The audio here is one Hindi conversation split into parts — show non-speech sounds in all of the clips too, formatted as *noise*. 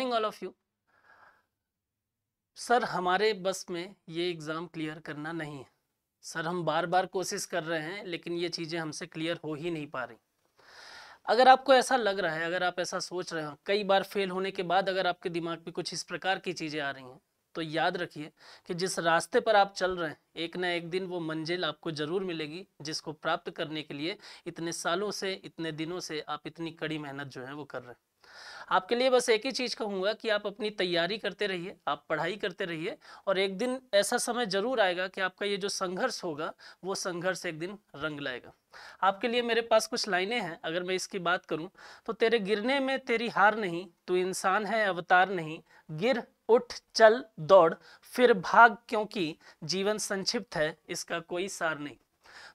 Morning all of you sir हमारे बस में ये एग्ज़ाम क्लियर करना नहीं है सर हम बार बार कोशिश कर रहे हैं लेकिन ये चीज़ें हमसे क्लियर हो ही नहीं पा रही अगर आपको ऐसा लग रहा है अगर आप ऐसा सोच रहे हो कई बार फेल होने के बाद अगर आपके दिमाग में कुछ इस प्रकार की चीज़ें आ रही हैं तो याद रखिए कि जिस रास्ते पर आप चल रहे हैं एक ना एक दिन वो मंजिल आपको ज़रूर मिलेगी जिसको प्राप्त करने के लिए इतने सालों से इतने दिनों से आप इतनी कड़ी मेहनत जो है वो कर रहे हैं आपके लिए बस एक ही चीज़ कहूँगा कि आप अपनी तैयारी करते रहिए आप पढ़ाई करते रहिए और एक दिन ऐसा समय ज़रूर आएगा कि आपका ये जो संघर्ष होगा वो संघर्ष एक दिन रंग लाएगा आपके लिए मेरे पास कुछ लाइनें हैं अगर मैं इसकी बात करूं तो तेरे गिरने में तेरी हार नहीं तू इंसान है अवतार नहीं गिर उठ चल दौड़ फिर भाग क्योंकि जीवन संक्षिप्त है इसका कोई सार नहीं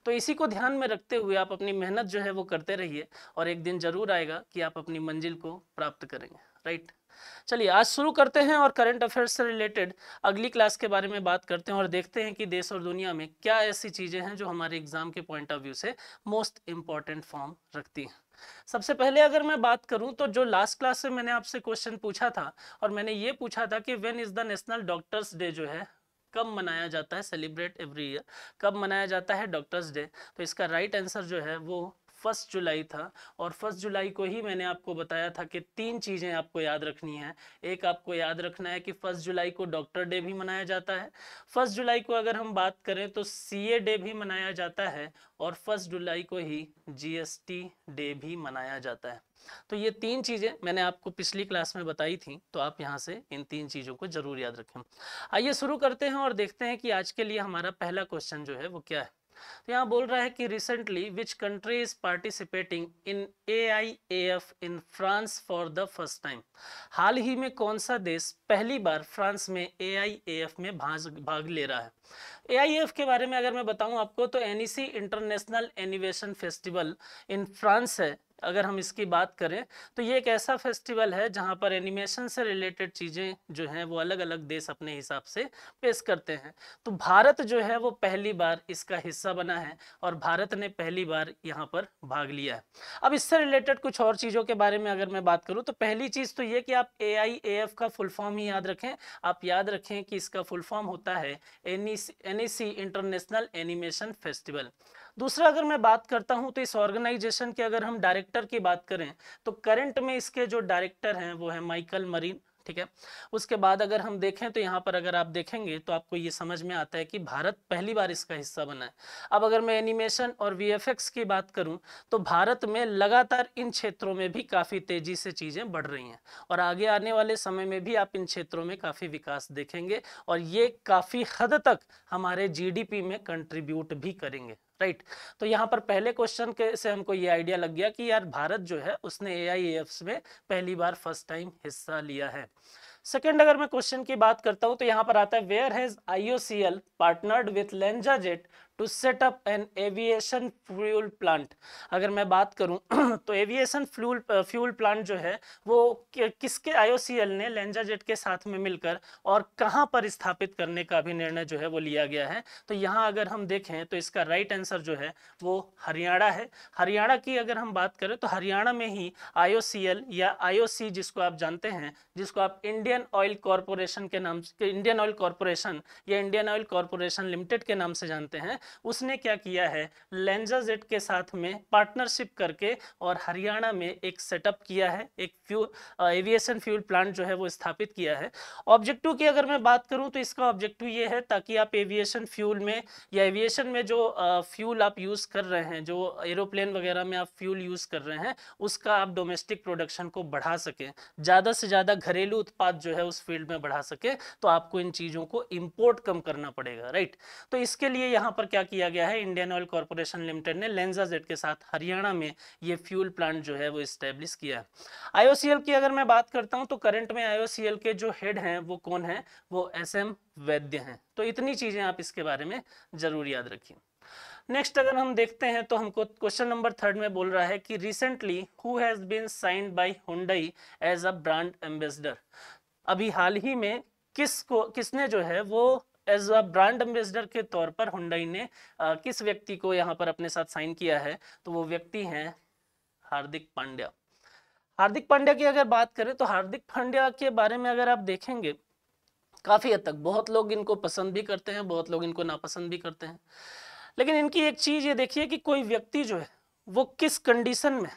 तो इसी को ध्यान में रखते हुए आप अपनी मेहनत जो है वो करते रहिए और एक दिन जरूर आएगा कि आप अपनी मंजिल को प्राप्त करेंगे राइट चलिए आज शुरू करते हैं और करंट अफेयर्स से रिलेटेड अगली क्लास के बारे में बात करते हैं और देखते हैं कि देश और दुनिया में क्या ऐसी चीज़ें हैं जो हमारे एग्जाम के पॉइंट ऑफ व्यू से मोस्ट इम्पॉर्टेंट फॉर्म रखती हैं सबसे पहले अगर मैं बात करूं तो जो लास्ट क्लास से मैंने आपसे क्वेश्चन पूछा था और मैंने ये पूछा था कि when is the national doctors day जो है कब मनाया जाता है सेलिब्रेट एवरी ईयर कब मनाया जाता है डॉक्टर्स डे तो इसका राइट right आंसर जो है वो फर्स्ट जुलाई था और फर्स्ट जुलाई को ही मैंने आपको बताया था कि तीन चीज़ें आपको याद रखनी है एक आपको याद रखना है कि फर्स्ट जुलाई को डॉक्टर डे भी मनाया जाता है फर्स्ट जुलाई को अगर हम बात करें तो सी डे भी मनाया जाता है और फर्स्ट जुलाई को ही जी डे भी मनाया जाता है तो ये तीन चीज़ें मैंने आपको पिछली क्लास में बताई थी तो आप यहाँ से इन तीन चीज़ों को जरूर याद रखें आइए शुरू करते हैं और देखते हैं कि आज के लिए हमारा पहला क्वेश्चन जो है वो क्या है तो यहाँ बोल रहा है कि recently which country is participating in a I A F in France for the first time हाल ही में कौन सा देश पहली बार फ्रांस में ए आई ए एफ में भाज, भाग ले रहा है ए आई एफ के बारे में अगर मैं बताऊँ आपको तो N E C international animation festival in France है अगर हम इसकी बात करें तो ये एक ऐसा फेस्टिवल है जहाँ पर एनिमेशन से रिलेटेड चीज़ें जो हैं वो अलग अलग देश अपने हिसाब से पेश करते हैं तो भारत जो है वो पहली बार इसका हिस्सा बना है और भारत ने पहली बार यहाँ पर भाग लिया है अब इससे रिलेटेड कुछ और चीज़ों के बारे में अगर मैं बात करूँ तो पहली चीज़ तो ये कि आप ए आई का फुल फॉर्म ही याद रखें आप याद रखें कि इसका फुल फॉर्म होता है N E international animation festival दूसरा अगर मैं बात करता हूँ तो इस ऑर्गेनाइजेशन के अगर हम डायरेक्टर की बात करें तो करंट में इसके जो डायरेक्टर हैं वो है माइकल मरीन ठीक है उसके बाद अगर हम देखें तो यहाँ पर अगर आप देखेंगे तो आपको ये समझ में आता है कि भारत पहली बार इसका हिस्सा बना है अब अगर मैं एनिमेशन और वीएफएक्स की बात करूँ तो भारत में लगातार इन क्षेत्रों में भी काफ़ी तेज़ी से चीज़ें बढ़ रही हैं और आगे आने वाले समय में भी आप इन क्षेत्रों में काफ़ी विकास देखेंगे और ये काफ़ी हद तक हमारे जी में कंट्रीब्यूट भी करेंगे राइट तो यहाँ पर पहले क्वेश्चन के से हमको ये आइडिया लग गया कि यार भारत जो है उसने ए आई में पहली बार फर्स्ट टाइम हिस्सा लिया है सेकेंड अगर मैं क्वेश्चन की बात करता हूँ तो यहाँ पर आता है where has IOCL partnered with Lanza Jet to set up an aviation fuel plant अगर मैं बात करूं *clears throat* तो एविएशन फ्यूल फ्यूल प्लांट जो है वो किसके आईओसीएल ने लेंजा जेट के साथ में मिलकर और कहां पर स्थापित करने का भी निर्णय जो है वो लिया गया है तो यहाँ अगर हम देखें तो इसका राइट आंसर जो है वो हरियाणा है हरियाणा की अगर हम बात करें तो हरियाणा में ही आई या आई जिसको आप जानते हैं जिसको आप इंडियन ऑयल कॉरपोरेशन के नाम इंडियन ऑयल कॉरपोरेशन या इंडियन ऑयल कॉरपोरेशन लिमिटेड के नाम से जानते हैं उसने क्या किया है जेट के साथ में पार्टनरशिप करके और हरियाणा में एक सेटअप किया है एक फ्यू एविएशन फ्यूल प्लांट जो है वो स्थापित किया है ऑब्जेक्टिव की अगर मैं बात करूँ तो इसका ऑब्जेक्टिव ये है ताकि आप एविएशन फ्यूल में या एविएशन में जो फ्यूल आप यूज़ कर रहे हैं जो एरोप्लेन वगैरह में आप फ्यूल यूज़ कर रहे हैं उसका आप डोमेस्टिक प्रोडक्शन को बढ़ा सकें ज़्यादा से ज़्यादा घरेलू उत्पाद जो है उस फील्ड में बढ़ा सके तो आपको इन चीज़ों को इम्पोर्ट कम करना पड़ेगा राइट तो इसके लिए यहाँ पर क्या किया गया है इंडियन ऑयल कॉरपोरेशन लिमिटेड ने लेंजा जेट के साथ हरियाणा में ये फ्यूल प्लांट जो है वो स्टेब्लिश किया है आईओसीएल की अगर मैं बात करता हूँ तो करंट में आईओसीएल के जो हेड हैं वो कौन है वो एस एम वैद्य हैं तो इतनी चीज़ें आप इसके बारे में ज़रूर याद रखिए नेक्स्ट अगर हम देखते हैं तो हमको क्वेश्चन नंबर थर्ड में बोल रहा है कि recently who has been signed by Hyundai as a brand ambassador अभी हाल ही में किसको किसने जो है वो एज अ ब्रांड एम्बेसडर के तौर पर हुंडई ने आ, किस व्यक्ति को यहाँ पर अपने साथ साइन किया है तो वो व्यक्ति हैं हार्दिक पांड्या हार्दिक पांड्या की अगर बात करें तो हार्दिक पांड्या के बारे में अगर आप देखेंगे काफ़ी हद तक बहुत लोग इनको पसंद भी करते हैं बहुत लोग इनको नापसंद भी करते हैं लेकिन इनकी एक चीज़ ये देखिए कि कोई व्यक्ति जो है वो किस कंडीशन में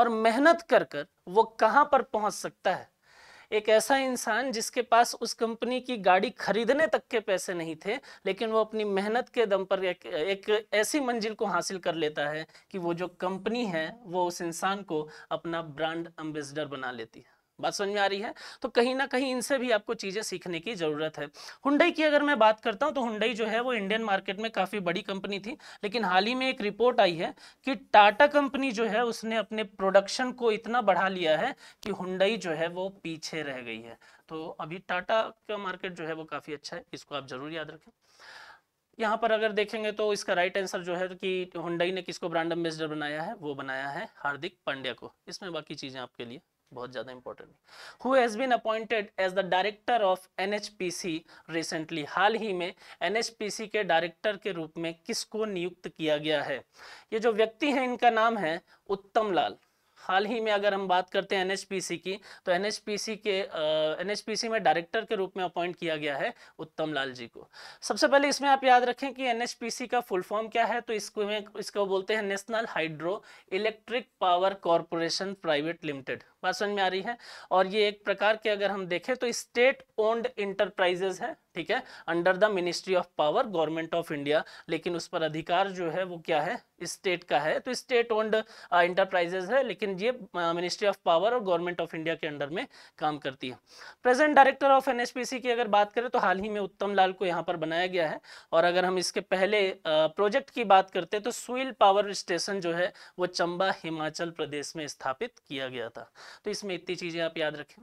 और मेहनत कर कर वो कहाँ पर पहुंच सकता है एक ऐसा इंसान जिसके पास उस कंपनी की गाड़ी खरीदने तक के पैसे नहीं थे लेकिन वो अपनी मेहनत के दम पर एक, एक ऐसी मंजिल को हासिल कर लेता है कि वो जो कंपनी है वो उस इंसान को अपना ब्रांड एम्बेसडर बना लेती है बात समझ में आ रही है तो कहीं ना कहीं इनसे भी आपको चीज़ें सीखने की ज़रूरत है हुंडई की अगर मैं बात करता हूँ तो हुंडई जो है वो इंडियन मार्केट में काफ़ी बड़ी कंपनी थी लेकिन हाल ही में एक रिपोर्ट आई है कि टाटा कंपनी जो है उसने अपने प्रोडक्शन को इतना बढ़ा लिया है कि हुंडई जो है वो पीछे रह गई है तो अभी टाटा का मार्केट जो है वो काफ़ी अच्छा है इसको आप ज़रूर याद रखें यहाँ पर अगर देखेंगे तो इसका राइट आंसर जो है कि हुंडई ने किसको ब्रांड एम्बेसडर बनाया है वो बनाया है हार्दिक पांड्या को इसमें बाकी चीज़ें आपके लिए बहुत ज़्यादा important who has been appointed as the director of N recently हाल ही में एन के डायरेक्टर के रूप में किसको नियुक्त किया गया है ये जो व्यक्ति है इनका नाम है उत्तम लाल हाल ही में अगर हम बात करते हैं एनएचपीसी की तो एनएचपीसी के एनएचपीसी में डायरेक्टर के रूप में अपॉइंट किया गया है उत्तम लाल जी को सबसे पहले इसमें आप याद रखें कि एनएचपीसी का फुल फॉर्म क्या है तो इसको में इसको बोलते हैं national hydro electric power corporation private limited बात समझ में आ रही है और ये एक प्रकार के अगर हम देखें तो स्टेट ओन्ड इंटरप्राइजेज है ठीक है under the ministry of power government of India लेकिन उस पर अधिकार जो है वो क्या है स्टेट का है तो स्टेट ओन्ड इंटरप्राइजेज है लेकिन ये मिनिस्ट्री ऑफ पावर और गवर्नमेंट ऑफ इंडिया के अंडर में काम करती है प्रेजेंट डायरेक्टर ऑफ एन की अगर बात करें तो हाल ही में उत्तम लाल को यहाँ पर बनाया गया है और अगर हम इसके पहले प्रोजेक्ट की बात करते तो सुइल पावर स्टेशन जो है वो चंबा हिमाचल प्रदेश में स्थापित किया गया था तो इसमें इतनी चीज़ें आप याद रखें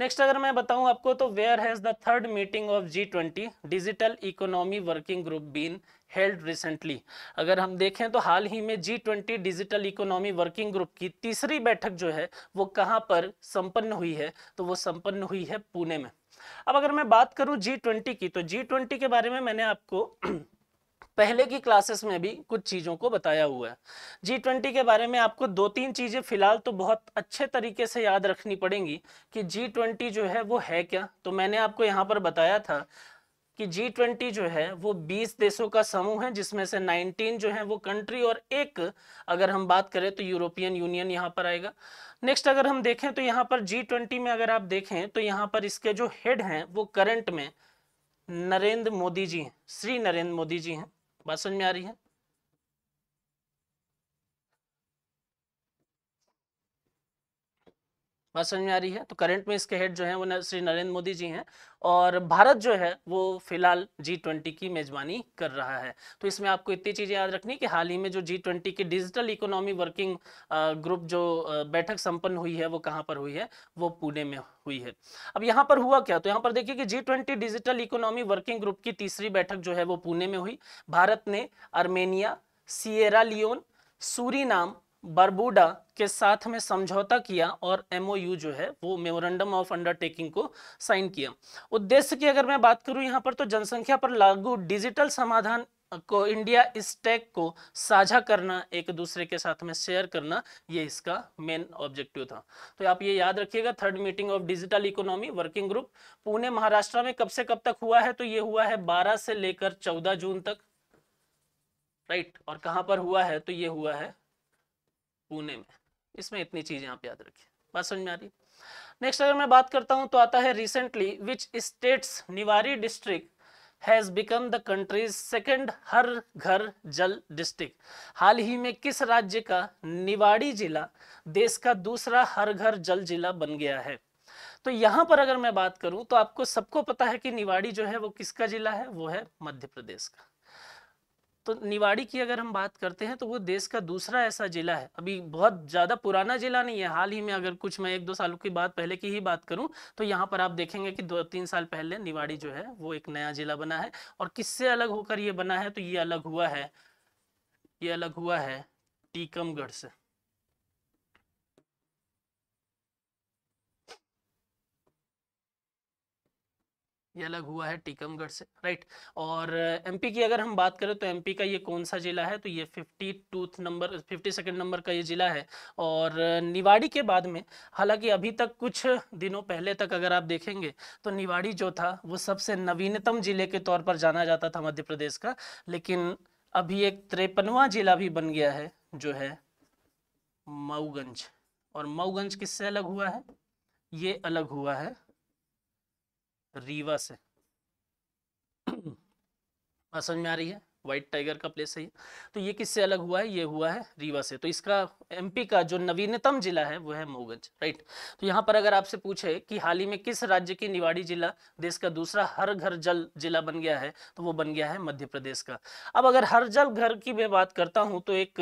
नेक्स्ट अगर मैं बताऊं आपको तो where has the third meeting of G twenty digital economy working group been held recently अगर हम देखें तो हाल ही में G twenty digital economy working group की तीसरी बैठक जो है वो कहां पर संपन्न हुई है तो वो संपन्न हुई है पुणे में अब अगर मैं बात करूं जी ट्वेंटी की तो जी ट्वेंटी के बारे में मैंने आपको पहले की क्लासेस में भी कुछ चीज़ों को बताया हुआ है जी ट्वेंटी के बारे में आपको दो तीन चीज़ें फिलहाल तो बहुत अच्छे तरीके से याद रखनी पड़ेंगी कि जी ट्वेंटी जो है वो है क्या तो मैंने आपको यहाँ पर बताया था कि जी ट्वेंटी जो है वो बीस देशों का समूह है जिसमें से नाइनटीन जो है वो कंट्री और एक अगर हम बात करें तो यूरोपियन यूनियन यहाँ पर आएगा नेक्स्ट अगर हम देखें तो यहाँ पर जी ट्वेंटी में अगर आप देखें तो यहाँ पर इसके जो हेड हैं वो करंट में नरेंद्र मोदी जी हैं श्री नरेंद्र मोदी जी हैं बात समझ में आ रही है बात समझ में आ रही है तो करंट में इसके हेड जो है वो श्री नरेंद्र मोदी जी हैं और भारत जो है वो फिलहाल जी ट्वेंटी की मेजबानी कर रहा है तो इसमें आपको इतनी चीज़ें याद रखनी कि हाल ही में जो जी ट्वेंटी की डिजिटल इकोनॉमी वर्किंग ग्रुप जो बैठक संपन्न हुई है वो कहाँ पर हुई है वो पुणे में हुई है अब यहाँ पर हुआ क्या तो यहाँ पर देखिए कि G twenty digital economy working group की तीसरी बैठक जो है वो पुणे में हुई भारत ने आर्मेनिया सियरा लियोन सूरी बरबूडा के साथ में समझौता किया और एमओयू जो है वो मेमोरेंडम ऑफ अंडरटेकिंग को साइन किया उद्देश्य की अगर मैं बात करूं यहाँ पर तो जनसंख्या पर लागू डिजिटल समाधान को इंडिया स्टैक को साझा करना एक दूसरे के साथ में शेयर करना ये इसका मेन ऑब्जेक्टिव था तो आप ये याद रखिएगा third meeting of digital economy working group Pune Maharashtra में कब से कब तक हुआ है तो ये हुआ है 12 से लेकर 14 जून तक राइट और कहां पर हुआ है तो ये हुआ है पुणे में इसमें इतनी चीजें आप याद रखिए बात समझ में आ रही नेक्स्ट अगर मैं बात करता हूं तो आता है recently which state's Niwari district has become the country's second Har Ghar Jal district हाल ही में किस राज्य का निवाड़ी जिला देश का दूसरा हर घर जल जिला बन गया है तो यहाँ पर अगर मैं बात करूं तो आपको सबको पता है कि निवाड़ी जो है वो किसका जिला है वो है मध्य प्रदेश का तो निवाड़ी की अगर हम बात करते हैं तो वो देश का दूसरा ऐसा जिला है अभी बहुत ज़्यादा पुराना जिला नहीं है हाल ही में अगर कुछ मैं एक दो सालों की बात पहले की ही बात करूं तो यहाँ पर आप देखेंगे कि दो तीन साल पहले निवाड़ी जो है वो एक नया जिला बना है और किससे अलग होकर ये बना है तो ये अलग हुआ है ये अलग हुआ है टीकमगढ़ से ये अलग हुआ है टीकमगढ़ से राइट और एमपी की अगर हम बात करें तो एमपी का ये कौन सा जिला है तो ये fifty tooth number fifty second number का ये जिला है और निवाड़ी के बाद में हालांकि अभी तक कुछ दिनों पहले तक अगर आप देखेंगे तो निवाड़ी जो था वो सबसे नवीनतम जिले के तौर पर जाना जाता था मध्य प्रदेश का लेकिन अभी एक त्रेपनवा जिला भी बन गया है जो है मऊगंज और मऊगंज किससे अलग हुआ है ये अलग हुआ है रिवर्स है *clears throat* समझ में आ रही है व्हाइट टाइगर का प्लेस है तो ये किससे अलग हुआ है ये हुआ है रीवा से तो इसका एमपी का जो नवीनतम जिला है वो है मोगंज राइट तो यहाँ पर अगर आपसे पूछे कि हाल ही में किस राज्य की निवाड़ी जिला देश का दूसरा हर घर जल जिला बन गया है तो वो बन गया है मध्य प्रदेश का अब अगर हर जल घर की मैं बात करता हूँ तो एक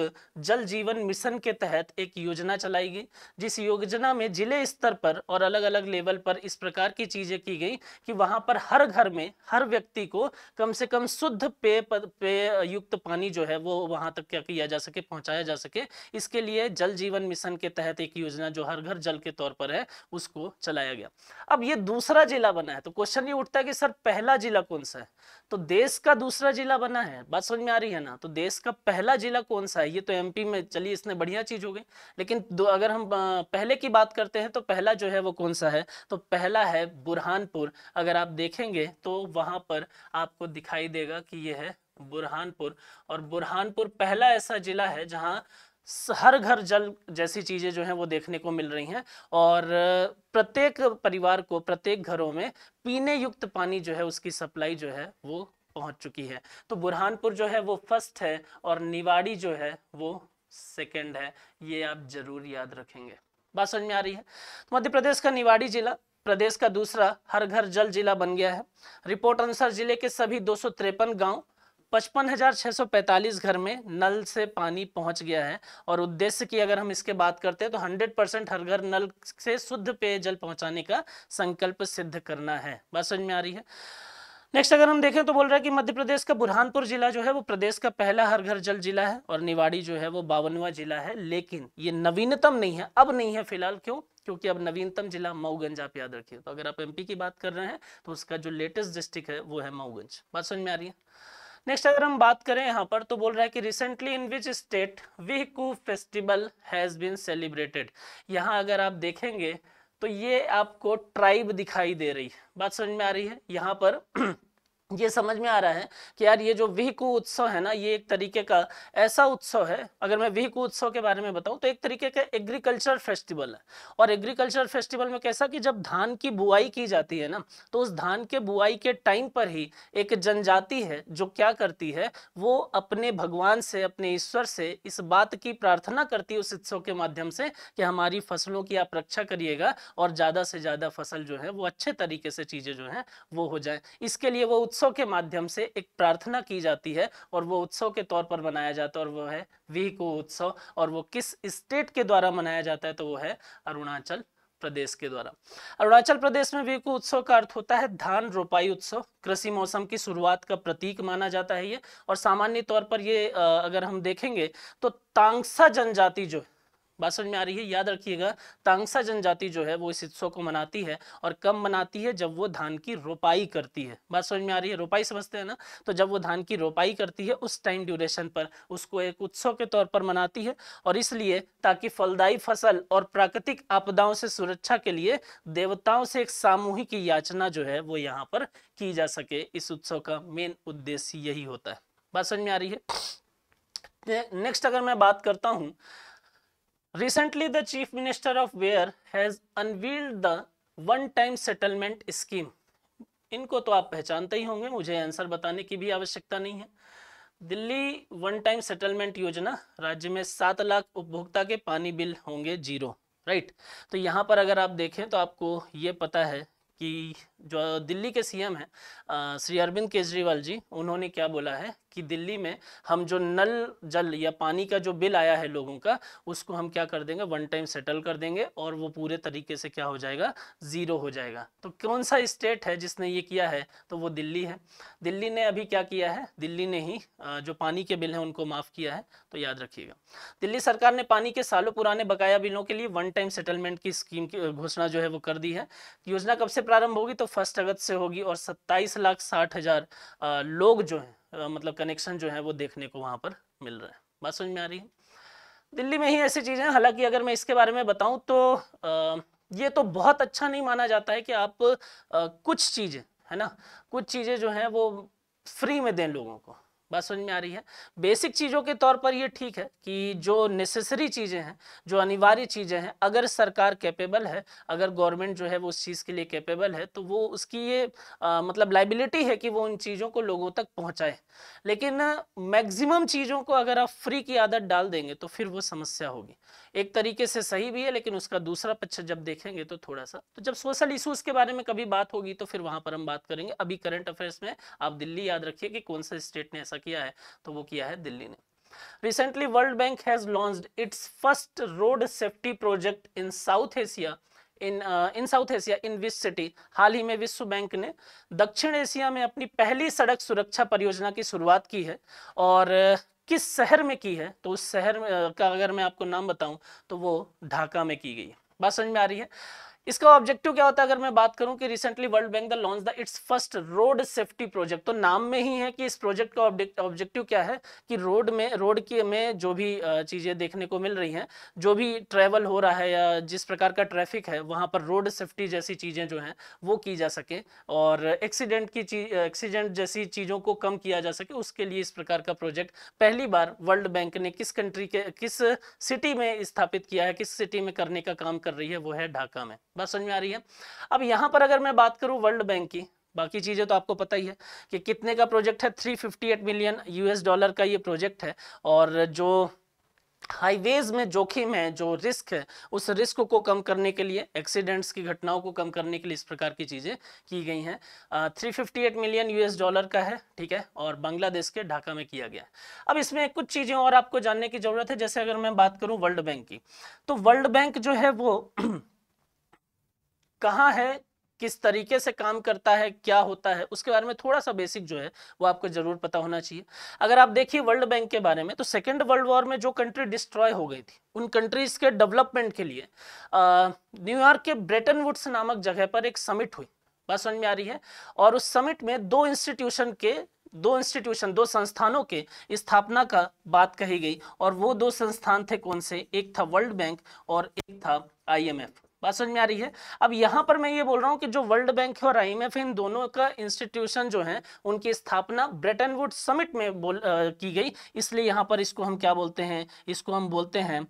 जल जीवन मिशन के तहत एक योजना चलाई गई जिस योजना में जिले स्तर पर और अलग अलग लेवल पर इस प्रकार की चीजें की गई कि वहां पर हर घर में हर व्यक्ति को कम से कम शुद्ध पेय पे युक्त पानी जो है वो वहां तक क्या किया जा सके पहुंचाया जा सके इसके लिए जल जीवन मिशन के तहत एक योजना जो हर घर जल के तौर पर है उसको चलाया गया अब ये दूसरा जिला बना है तो क्वेश्चन ये उठता है कि सर पहला जिला कौन सा है तो देश का दूसरा जिला बना है बात समझ में आ रही है ना तो देश का पहला जिला कौन सा है ये तो एमपी में चलिए इसने बढ़िया चीज हो गई लेकिन अगर हम पहले की बात करते हैं तो पहला जो है वो कौन सा है तो पहला है बुरहानपुर अगर आप देखेंगे तो वहां पर आपको दिखाई देगा कि ये है बुरहानपुर और बुरहानपुर पहला ऐसा जिला है जहां हर घर जल जैसी चीज़ें जो हैं वो देखने को मिल रही हैं और प्रत्येक परिवार को प्रत्येक घरों में पीने युक्त पानी जो है उसकी सप्लाई जो है वो पहुंच चुकी है तो बुरहानपुर जो है वो फर्स्ट है और निवाड़ी जो है वो सेकेंड है ये आप जरूर याद रखेंगे बात समझ में आ रही है तो मध्य प्रदेश का निवाड़ी जिला प्रदेश का दूसरा हर घर जल जिला बन गया है रिपोर्ट अनुसार जिले के सभी दो गांव पचपन हजार छह सौ पैंतालीस घर में नल से पानी पहुंच गया है और उद्देश्य की अगर हम इसके बात करते हैं तो हंड्रेड परसेंट हर घर नल से शुद्ध पेयजल पहुंचाने का संकल्प सिद्ध करना है बात समझ में आ रही है नेक्स्ट अगर हम देखें तो बोल रहा है कि मध्य प्रदेश का बुरहानपुर जिला जो है वो प्रदेश का पहला हर घर जल जिला है और निवाड़ी जो है वो बावनवा जिला है लेकिन ये नवीनतम नहीं है अब नहीं है फिलहाल क्यों क्योंकि अब नवीनतम जिला मऊगंज आप याद रखिए तो अगर आप एमपी की बात कर रहे हैं तो उसका जो लेटेस्ट डिस्ट्रिक्ट है वो है मऊगंज बात समझ में आ रही है नेक्स्ट अगर हम बात करें यहाँ पर तो बोल रहा है कि रिसेंटली इन विच स्टेट विहकू फेस्टिवल हैज बीन सेलिब्रेटेड यहाँ अगर आप देखेंगे तो ये आपको ट्राइब दिखाई दे रही है बात समझ में आ रही है यहाँ पर *clears throat* ये समझ में आ रहा है कि यार ये जो विहकु उत्सव है ना ये एक तरीके का ऐसा उत्सव है अगर मैं विहकु उत्सव के बारे में बताऊं तो एक तरीके का एग्रीकल्चर फेस्टिवल है और एग्रीकल्चर फेस्टिवल में कैसा कि जब धान की बुआई की जाती है ना तो उस धान के बुआई के टाइम पर ही एक जनजाति है जो क्या करती है वो अपने भगवान से अपने ईश्वर से इस बात की प्रार्थना करती है उस उत्सव के माध्यम से कि हमारी फसलों की आप रक्षा करिएगा और ज़्यादा से ज़्यादा फसल जो है वो अच्छे तरीके से चीज़ें जो हैं वो हो जाए इसके लिए वो उत्सव उत्सव के माध्यम से एक प्रार्थना की जाती है और वो उत्सव के तौर पर मनाया जाता है और वो है को उत्सव और वो किस स्टेट के द्वारा मनाया जाता है तो वो है अरुणाचल प्रदेश के द्वारा अरुणाचल प्रदेश में वीकू उत्सव का अर्थ होता है धान रोपाई उत्सव कृषि मौसम की शुरुआत का प्रतीक माना जाता है ये और सामान्य तौर पर ये अगर हम देखेंगे तो तांगसा जनजाति जो है बात समझ में आ रही है याद रखिएगा तांगसा जनजाति जो है वो इस उत्सव को मनाती है और कब मनाती है जब वो धान की रोपाई करती है बात समझ में आ रही है रोपाई समझते हैं ना तो जब वो धान की रोपाई करती है उस टाइम ड्यूरेशन पर उसको एक उत्सव के तौर पर मनाती है और इसलिए ताकि फलदायी फसल और प्राकृतिक आपदाओं से सुरक्षा के लिए देवताओं से एक सामूहिक याचना जो है वो यहाँ पर की जा सके इस उत्सव का मेन उद्देश्य यही होता है बात समझ में आ रही है नेक्स्ट अगर मैं बात करता हूँ Recently, the Chief Minister of Where has unveiled the one time settlement scheme इनको तो आप पहचानते ही होंगे मुझे आंसर बताने की भी आवश्यकता नहीं है दिल्ली वन टाइम सेटलमेंट योजना राज्य में सात लाख उपभोक्ता के पानी बिल होंगे जीरो राइट तो यहाँ पर अगर आप देखें तो आपको ये पता है कि जो दिल्ली के सीएम हैं श्री अरविंद केजरीवाल जी उन्होंने क्या बोला है कि दिल्ली में हम जो नल जल या पानी का जो बिल आया है लोगों का उसको हम क्या कर देंगे वन टाइम सेटल कर देंगे और वो पूरे तरीके से क्या हो जाएगा ज़ीरो हो जाएगा तो कौन सा स्टेट है जिसने ये किया है तो वो दिल्ली है दिल्ली ने अभी क्या किया है दिल्ली ने ही जो पानी के बिल हैं उनको माफ़ किया है तो याद रखिएगा दिल्ली सरकार ने पानी के सालों पुराने बकाया बिलों के लिए वन टाइम सेटलमेंट की स्कीम की घोषणा जो है वो कर दी है योजना कब से प्रारंभ होगी तो फर्स्ट अगस्त से होगी और सत्ताईस लाख साठ हजार लोग जो है मतलब कनेक्शन जो है वो देखने को वहां पर मिल रहे हैं बात समझ में आ रही है दिल्ली में ही ऐसी चीज़ें हैं हालांकि अगर मैं इसके बारे में बताऊं तो ये तो बहुत अच्छा नहीं माना जाता है कि आप कुछ चीज़ें है ना कुछ चीज़ें जो हैं वो फ्री में दें लोगों को बात समझ में आ रही है बेसिक चीज़ों के तौर पर ये ठीक है कि जो नेसेसरी चीज़ें हैं जो अनिवार्य चीज़ें हैं अगर सरकार कैपेबल है अगर गवर्नमेंट जो है वो उस चीज़ के लिए कैपेबल है तो वो उसकी ये आ, मतलब लाइबिलिटी है कि वो उन चीज़ों को लोगों तक पहुंचाए लेकिन मैक्सिमम चीज़ों को अगर आप फ्री की आदत डाल देंगे तो फिर वो समस्या होगी एक तरीके से सही भी है लेकिन उसका दूसरा पक्ष जब देखेंगे तो थोड़ा सा तो जब सोशल इशूज़ के बारे में कभी बात होगी तो फिर वहाँ पर हम बात करेंगे अभी करंट अफेयर्स में आप दिल्ली याद रखिए कि कौन सा स्टेट ने ऐसा ऐसा किया है तो वो किया है दिल्ली ने recently World Bank has launch its first road safety project in South Asia in in South Asia in which city हाल ही में विश्व बैंक ने दक्षिण एशिया में अपनी पहली सड़क सुरक्षा परियोजना की शुरुआत की है और uh, किस शहर में की है तो उस शहर uh, का अगर मैं आपको नाम बताऊं तो वो ढाका में की गई बात समझ में आ रही है इसका ऑब्जेक्टिव क्या होता है अगर मैं बात करूं कि recently World Bank the launch the its first road safety project तो नाम में ही है कि इस प्रोजेक्ट का ऑब्जेक्टिव क्या है कि रोड में रोड के में जो भी चीज़ें देखने को मिल रही हैं जो भी ट्रैवल हो रहा है या जिस प्रकार का ट्रैफिक है वहाँ पर रोड सेफ्टी जैसी चीज़ें जो हैं वो की जा सके और एक्सीडेंट की एक्सीडेंट जैसी चीज़ों को कम किया जा सके उसके लिए इस प्रकार का प्रोजेक्ट पहली बार वर्ल्ड बैंक ने किस कंट्री के किस सिटी में स्थापित किया है किस सिटी में करने का काम कर रही है वो है ढाका में बात समझ में आ रही है अब यहाँ पर अगर मैं बात करूँ वर्ल्ड बैंक की बाकी चीज़ें तो आपको पता ही है कि कितने का प्रोजेक्ट है 358 मिलियन यूएस डॉलर का ये प्रोजेक्ट है और जो हाईवेज में जोखिम है जो रिस्क है उस रिस्क को कम करने के लिए एक्सीडेंट्स की घटनाओं को कम करने के लिए इस प्रकार की चीज़ें की गई हैं three fifty eight million US dollar का है ठीक है और बांग्लादेश के ढाका में किया गया अब इसमें कुछ चीज़ें और आपको जानने की ज़रूरत है जैसे अगर मैं बात करूँ वर्ल्ड बैंक की तो वर्ल्ड बैंक जो है वो *clears throat* कहाँ है किस तरीके से काम करता है क्या होता है उसके बारे में थोड़ा सा बेसिक जो है वो आपको जरूर पता होना चाहिए अगर आप देखिए वर्ल्ड बैंक के बारे में तो सेकेंड वर्ल्ड वॉर में जो कंट्री डिस्ट्रॉय हो गई थी उन कंट्रीज के डेवलपमेंट के लिए न्यूयॉर्क के ब्रेटन वुड्स नामक जगह पर एक समिट हुई बात समझ में आ रही है और उस समिट में दो इंस्टीट्यूशन के दो इंस्टीट्यूशन दो संस्थानों के स्थापना का बात कही गई और वो दो संस्थान थे कौन से एक था वर्ल्ड बैंक और एक था आई बात समझ में आ रही है अब यहाँ पर मैं ये बोल रहा हूँ कि जो वर्ल्ड बैंक और आईएमएफ इन दोनों का इंस्टीट्यूशन जो है उनकी स्थापना ब्रेटन वुड समिट में बोल आ, की गई इसलिए यहाँ पर इसको हम क्या बोलते हैं इसको हम बोलते हैं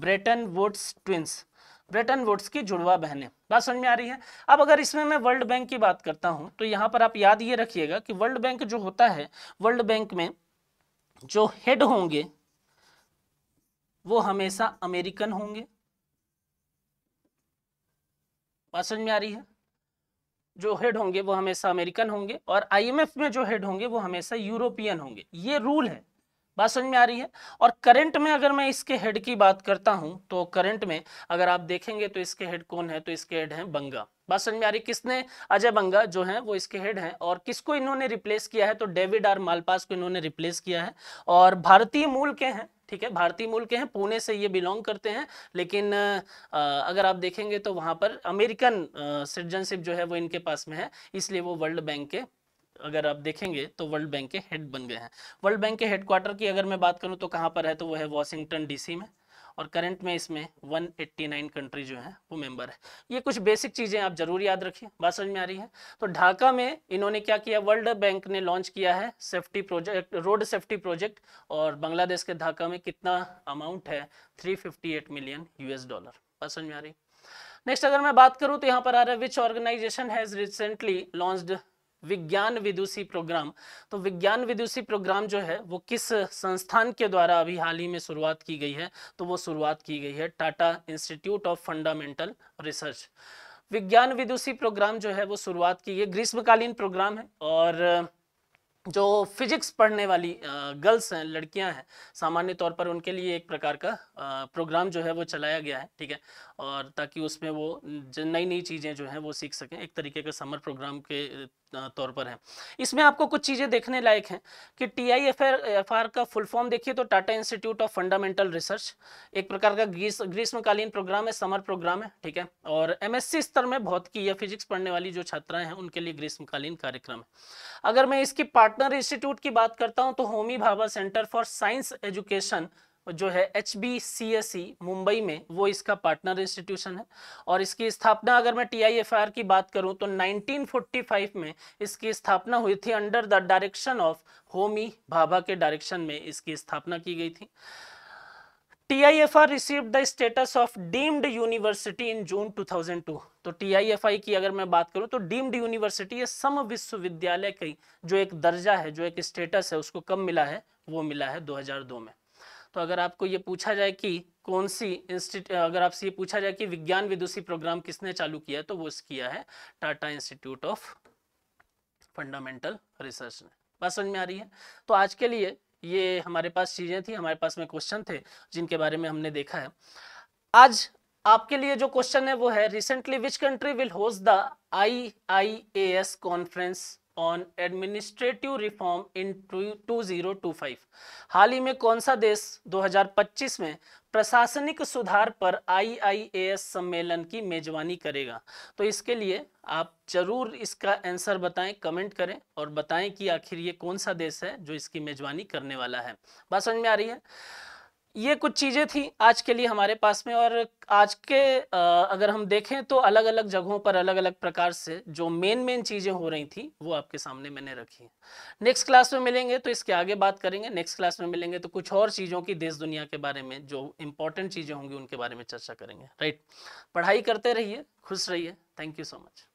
Bretton Woods twins Bretton Woods की जुड़वा बहनें बात समझ में आ रही है अब अगर इसमें मैं वर्ल्ड बैंक की बात करता हूँ तो यहाँ पर आप याद ये रखिएगा कि वर्ल्ड बैंक जो होता है वर्ल्ड बैंक में जो हेड होंगे वो हमेशा अमेरिकन होंगे बात समझ में आ रही है जो हेड होंगे वो हमेशा अमेरिकन होंगे और आईएमएफ में जो हेड होंगे वो हमेशा यूरोपियन होंगे ये रूल है बात समझ में आ रही है और करंट में अगर मैं इसके हेड की बात करता हूं तो करंट में अगर आप देखेंगे तो इसके हेड कौन है तो इसके हेड हैं बंगा बात समझ में आ रही किसने अजय बंगा जो है वो इसके हेड हैं और किसको इन्होंने रिप्लेस किया है तो डेविड आर मालपास को इन्होंने रिप्लेस किया है और भारतीय मूल के हैं ठीक है भारतीय मूल के हैं पुणे से ये बिलोंग करते हैं लेकिन अगर आप देखेंगे तो वहाँ पर अमेरिकन सिटीजनशिप जो है वो इनके पास में है इसलिए वो वर्ल्ड बैंक के अगर आप देखेंगे तो वर्ल्ड बैंक के हेड बन गए हैं वर्ल्ड बैंक के हेडक्वार्टर की अगर मैं बात करूं तो कहां पर है तो वो है वॉशिंगटन डीसी में और करंट में इसमें 189 कंट्री जो है वो मेंबर है ये कुछ बेसिक चीज़ें आप जरूर याद रखिए बात समझ में आ रही है तो ढाका में इन्होंने क्या किया वर्ल्ड बैंक ने लॉन्च किया है safety project road safety project और बांग्लादेश के ढाका में कितना अमाउंट है 358 मिलियन यूएस डॉलर बात समझ में आ रही नेक्स्ट अगर मैं बात करूं तो यहाँ पर आ रहा है which organisation has recently launched Vigyan Vidushi programme तो विज्ञान विदुषी प्रोग्राम जो है वो किस संस्थान के द्वारा अभी हाल ही में शुरुआत की गई है तो वो शुरुआत की गई है Tata institute of fundamental research Vigyan Vidushi programme जो है वो शुरुआत की ये ग्रीष्मकालीन प्रोग्राम है और जो फिजिक्स पढ़ने वाली गर्ल्स हैं लड़कियां हैं सामान्य तौर पर उनके लिए एक प्रकार का प्रोग्राम जो है वो चलाया गया है ठीक है और ताकि उसमें वो नई नई चीज़ें जो हैं वो सीख सकें एक तरीके का समर प्रोग्राम के तौर पर है इसमें आपको कुछ चीज़ें देखने लायक हैं कि T I F F R का फुल फॉर्म देखिए तो Tata institute of fundamental research एक प्रकार का ग्रीष्मकालीन प्रोग्राम है समर प्रोग्राम है ठीक है और सी स्तर में भौतिकी या फिजिक्स पढ़ने वाली जो छात्राएं हैं उनके लिए ग्रीष्मकालीन कार्यक्रम है अगर मैं इसकी पार्ट पार्टनर इंस्टीट्यूट की बात करता हूं तो Homi Bhabha centre for science education जो है एच मुंबई में वो इसका पार्टनर इंस्टीट्यूशन है और इसकी स्थापना अगर मैं टी की बात करूं तो 1945 में इसकी स्थापना हुई थी under the direction of Homi Bhabha के डायरेक्शन में इसकी स्थापना की गई थी TIFR received the status of deemed university in June 2002. तो TIFI की अगर मैं बात करूं तो deemed university है सम विश्वविद्यालय की जो एक दर्जा है जो एक स्टेटस है उसको कब मिला है वो मिला है 2002 में तो अगर आपको ये पूछा जाए कि कौन सी इंस्टीट्यूट अगर आपसे ये पूछा जाए कि विज्ञान विदुषी प्रोग्राम किसने चालू किया है तो वो इस किया है Tata institute of fundamental research ने बात समझ में आ रही है तो आज के लिए ये हमारे पास चीज़ें थी हमारे पास में क्वेश्चन थे जिनके बारे में हमने देखा है आज आपके लिए जो क्वेश्चन है वो है recently which country will host the I I A S conference on administrative reform in five हाल ही में कौन सा देश 2025 में प्रशासनिक सुधार पर आईआईएएस सम्मेलन की मेजबानी करेगा तो इसके लिए आप जरूर इसका आंसर बताएं कमेंट करें और बताएं कि आखिर ये कौन सा देश है जो इसकी मेजबानी करने वाला है बात समझ में आ रही है ये कुछ चीज़ें थी आज के लिए हमारे पास में और आज के अगर हम देखें तो अलग अलग जगहों पर अलग अलग प्रकार से जो मेन मेन चीज़ें हो रही थी वो आपके सामने मैंने रखी नेक्स्ट क्लास में मिलेंगे तो इसके आगे बात करेंगे नेक्स्ट क्लास में मिलेंगे तो कुछ और चीज़ों की देश दुनिया के बारे में जो इंपॉर्टेंट चीज़ें होंगी उनके बारे में चर्चा करेंगे राइट पढ़ाई करते रहिए खुश रहिए थैंक यू सो मच